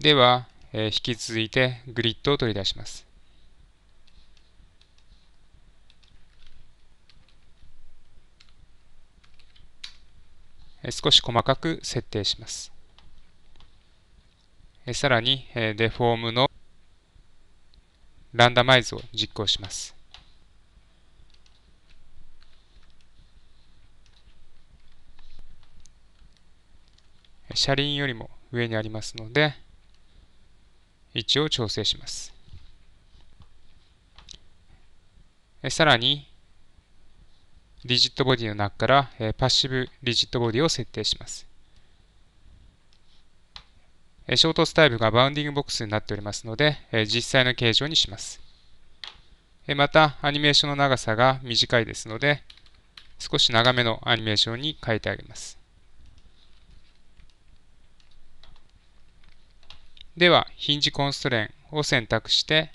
では、え引き続いてグリッドを取り出します。少し細かく設定します。さらに、デフォームのランダマイズを実行します。車輪よりも上にありますので、位置を調整します。さらに、リジットボディの中からパッシブリジットボディを設定します。衝突タイプがバウンディングボックスになっておりますので、実際の形状にします。また、アニメーションの長さが短いですので、少し長めのアニメーションに変えてあげます。では、ヒンジコンストレンを選択して、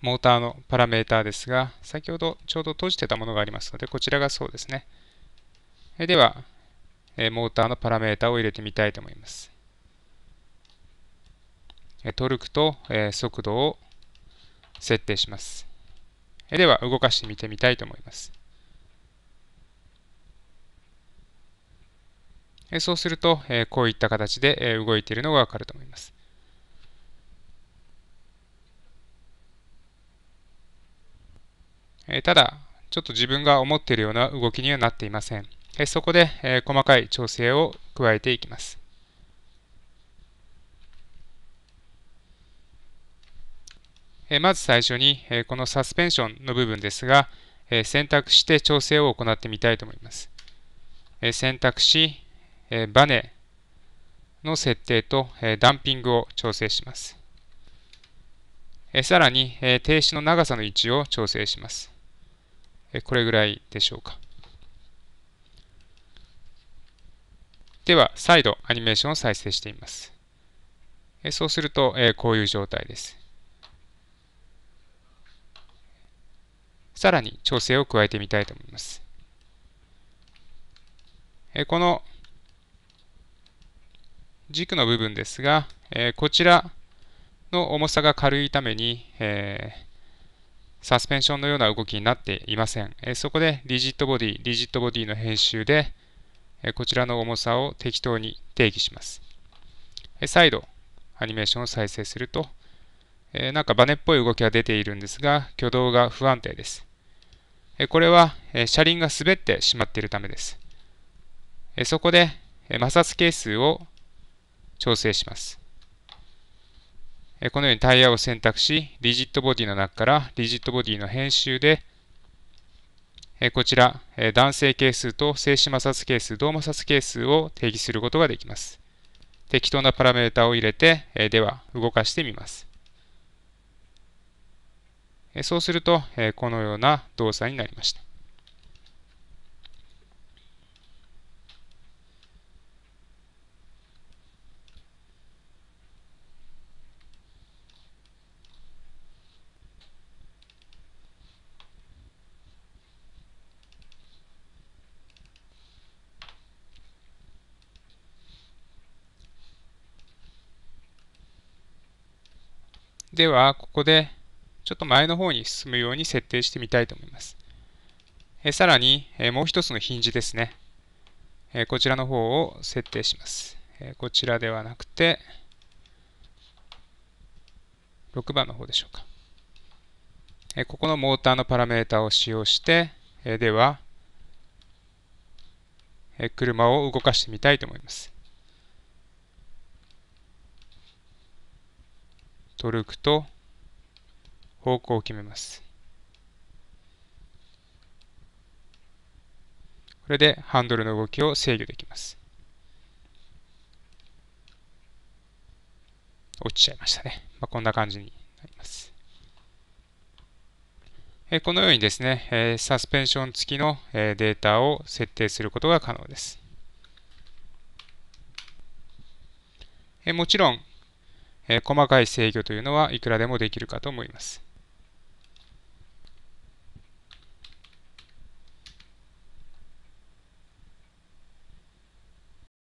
モーターのパラメーターですが、先ほどちょうど閉じてたものがありますので、こちらがそうですね。では、モーターのパラメーターを入れてみたいと思います。トルクと速度を設定します。では、動かしてみてみたいと思います。えそうすると、えこういった形で、え動いているのがわかると思います。えただ、ちょっと自分が思っているような動きにはなっていません。えそこで、え細かい調整を加えていきます。えまず最初に、えこのサスペンションの部分ですが、え選択して調整を行ってみたいと思います。え選択し、えバネの設定と、えダンピングを調整します。えさらに、え停止の長さの位置を調整します。えこれぐらいでしょうか。では、再度アニメーションを再生してみます。えそうすると、えこういう状態です。さらに調整を加えてみたいと思います。この軸の部分ですが、えこちらの重さが軽いために、えサスペンションのような動きになっていません。えそこでリジットボディ、リジットボディの編集で、えこちらの重さを適当に定義します。え再度、アニメーションを再生すると、えなんかバネっぽい動きが出ているんですが、挙動が不安定です。えこれは、え車輪が滑ってしまっているためです。えそこで、え摩擦係数を調整します。このようにタイヤを選択し、リジットボディの中からリジットボディの編集で、こちら、男性係数と静止摩擦係数、動摩擦係数を定義することができます。適当なパラメータを入れて、では動かしてみます。そうすると、このような動作になりました。では、ここでちょっと前の方に進むように設定してみたいと思います。えさらに、えもう一つのヒンジですね、えこちらの方を設定します。えこちらではなくて、6番の方でしょうか。えここのモーターのパラメータを使用して、えでは、え車を動かしてみたいと思います。トルクと方向を決めます。これでハンドルの動きを制御できます。落ちちゃいましたね。まあ、こんな感じになります。えこのようにですね、えサスペンション付きの、えデータを設定することが可能です。えもちろん、え細かい制御というのはいくらでもできるかと思います。